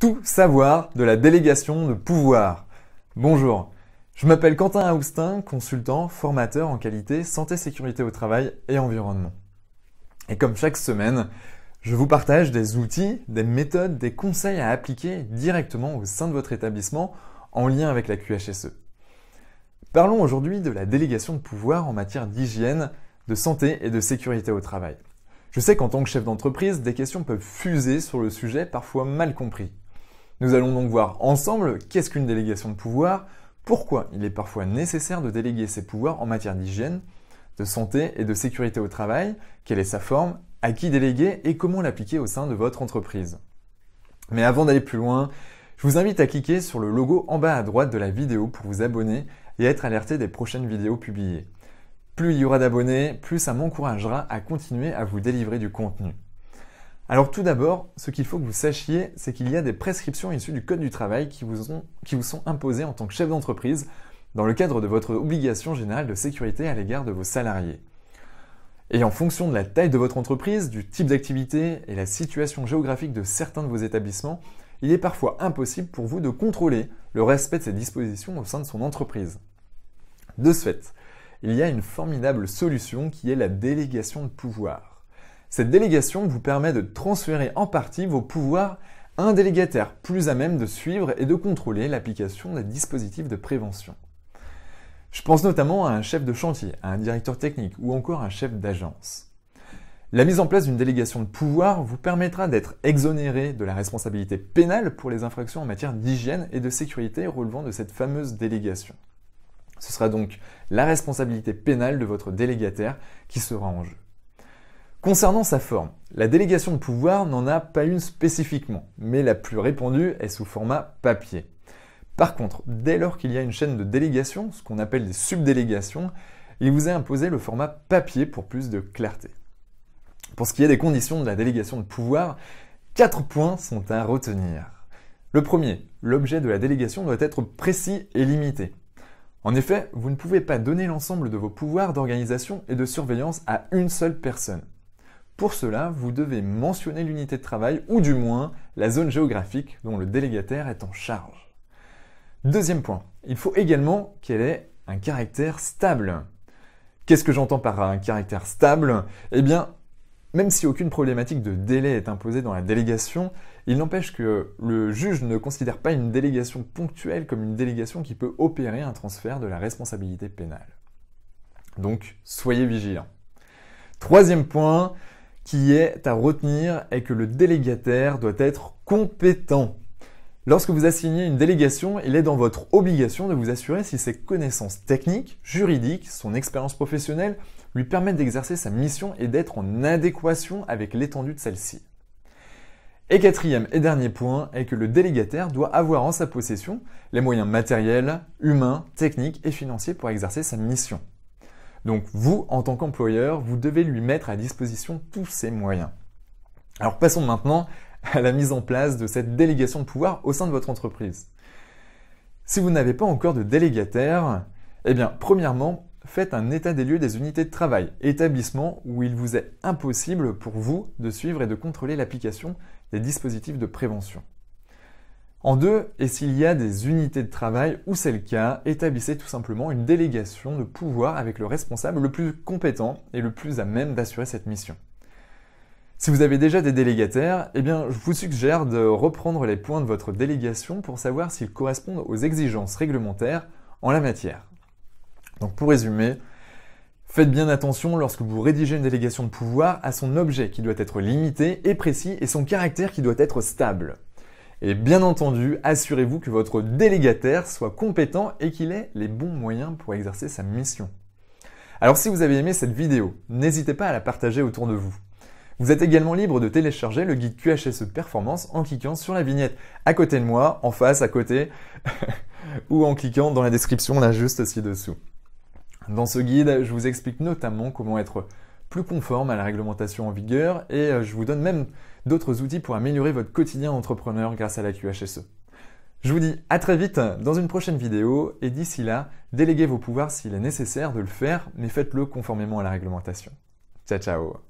tout savoir de la délégation de pouvoir. Bonjour, je m'appelle Quentin Aoustin, consultant, formateur en qualité, santé, sécurité au travail et environnement. Et comme chaque semaine, je vous partage des outils, des méthodes, des conseils à appliquer directement au sein de votre établissement en lien avec la QHSE. Parlons aujourd'hui de la délégation de pouvoir en matière d'hygiène, de santé et de sécurité au travail. Je sais qu'en tant que chef d'entreprise, des questions peuvent fuser sur le sujet parfois mal compris. Nous allons donc voir ensemble qu'est-ce qu'une délégation de pouvoir, pourquoi il est parfois nécessaire de déléguer ses pouvoirs en matière d'hygiène, de santé et de sécurité au travail, quelle est sa forme, à qui déléguer et comment l'appliquer au sein de votre entreprise. Mais avant d'aller plus loin, je vous invite à cliquer sur le logo en bas à droite de la vidéo pour vous abonner et être alerté des prochaines vidéos publiées. Plus il y aura d'abonnés, plus ça m'encouragera à continuer à vous délivrer du contenu. Alors tout d'abord, ce qu'il faut que vous sachiez, c'est qu'il y a des prescriptions issues du Code du travail qui vous, sont imposées en tant que chef d'entreprise dans le cadre de votre obligation générale de sécurité à l'égard de vos salariés. Et en fonction de la taille de votre entreprise, du type d'activité et la situation géographique de certains de vos établissements, il est parfois impossible pour vous de contrôler le respect de ces dispositions au sein de son entreprise. De ce fait, il y a une formidable solution qui est la délégation de pouvoir. Cette délégation vous permet de transférer en partie vos pouvoirs à un délégataire plus à même de suivre et de contrôler l'application des dispositifs de prévention. Je pense notamment à un chef de chantier, à un directeur technique ou encore à un chef d'agence. La mise en place d'une délégation de pouvoir vous permettra d'être exonéré de la responsabilité pénale pour les infractions en matière d'hygiène et de sécurité relevant de cette fameuse délégation. Ce sera donc la responsabilité pénale de votre délégataire qui sera en jeu. Concernant sa forme, la délégation de pouvoir n'en a pas une spécifiquement, mais la plus répandue est sous format papier. Par contre, dès lors qu'il y a une chaîne de délégation, ce qu'on appelle des subdélégations, il vous est imposé le format papier pour plus de clarté. Pour ce qui est des conditions de la délégation de pouvoir, quatre points sont à retenir. Le premier, l'objet de la délégation doit être précis et limité. En effet, vous ne pouvez pas donner l'ensemble de vos pouvoirs d'organisation et de surveillance à une seule personne. Pour cela, vous devez mentionner l'unité de travail ou du moins la zone géographique dont le délégataire est en charge. Deuxième point, il faut également qu'elle ait un caractère stable. Qu'est-ce que j'entends par un caractère stable Eh bien, même si aucune problématique de délai est imposée dans la délégation, il n'empêche que le juge ne considère pas une délégation ponctuelle comme une délégation qui peut opérer un transfert de la responsabilité pénale. Donc, soyez vigilants. Troisième point, qui est à retenir est que le délégataire doit être compétent. Lorsque vous assignez une délégation, il est dans votre obligation de vous assurer si ses connaissances techniques, juridiques, son expérience professionnelle lui permettent d'exercer sa mission et d'être en adéquation avec l'étendue de celle-ci. Et quatrième et dernier point est que le délégataire doit avoir en sa possession les moyens matériels, humains, techniques et financiers pour exercer sa mission. Donc vous, en tant qu'employeur, vous devez lui mettre à disposition tous ses moyens. Alors passons maintenant à la mise en place de cette délégation de pouvoir au sein de votre entreprise. Si vous n'avez pas encore de délégataire, eh bien premièrement, faites un état des lieux des unités de travail, établissement où il vous est impossible pour vous de suivre et de contrôler l'application des dispositifs de prévention. En deux, et s'il y a des unités de travail où c'est le cas, établissez tout simplement une délégation de pouvoir avec le responsable le plus compétent et le plus à même d'assurer cette mission. Si vous avez déjà des délégataires, eh bien, je vous suggère de reprendre les points de votre délégation pour savoir s'ils correspondent aux exigences réglementaires en la matière. Donc pour résumer, faites bien attention lorsque vous rédigez une délégation de pouvoir à son objet qui doit être limité et précis et son caractère qui doit être stable. Et bien entendu, assurez-vous que votre délégataire soit compétent et qu'il ait les bons moyens pour exercer sa mission. Alors si vous avez aimé cette vidéo, n'hésitez pas à la partager autour de vous. Vous êtes également libre de télécharger le guide QHSE Performance en cliquant sur la vignette à côté de moi, en face, à côté, ou en cliquant dans la description là juste ci-dessous. Dans ce guide, je vous explique notamment comment être plus conforme à la réglementation en vigueur et euh, je vous donne même d'autres outils pour améliorer votre quotidien entrepreneur grâce à la QHSE. Je vous dis à très vite dans une prochaine vidéo et d'ici là, déléguez vos pouvoirs s'il est nécessaire de le faire, mais faites-le conformément à la réglementation. Ciao ciao